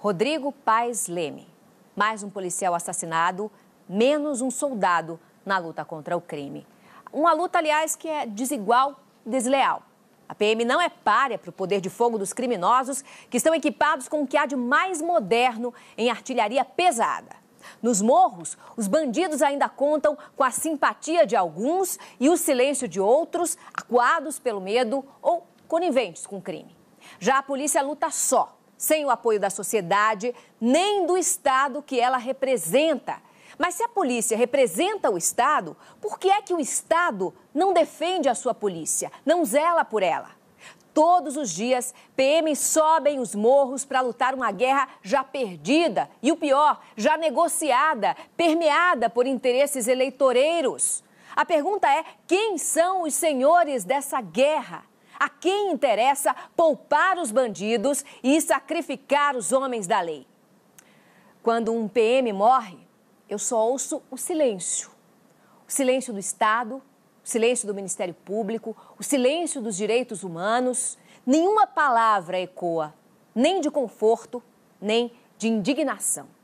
Rodrigo Paes Leme. Mais um policial assassinado, menos um soldado na luta contra o crime. Uma luta, aliás, que é desigual e desleal. A PM não é párea para o poder de fogo dos criminosos, que estão equipados com o que há de mais moderno em artilharia pesada. Nos morros, os bandidos ainda contam com a simpatia de alguns e o silêncio de outros, acuados pelo medo ou coniventes com o crime. Já a polícia luta só sem o apoio da sociedade, nem do Estado que ela representa. Mas se a polícia representa o Estado, por que é que o Estado não defende a sua polícia, não zela por ela? Todos os dias, PMs sobem os morros para lutar uma guerra já perdida e o pior, já negociada, permeada por interesses eleitoreiros. A pergunta é: quem são os senhores dessa guerra? a quem interessa poupar os bandidos e sacrificar os homens da lei. Quando um PM morre, eu só ouço o silêncio. O silêncio do Estado, o silêncio do Ministério Público, o silêncio dos direitos humanos. Nenhuma palavra ecoa, nem de conforto, nem de indignação.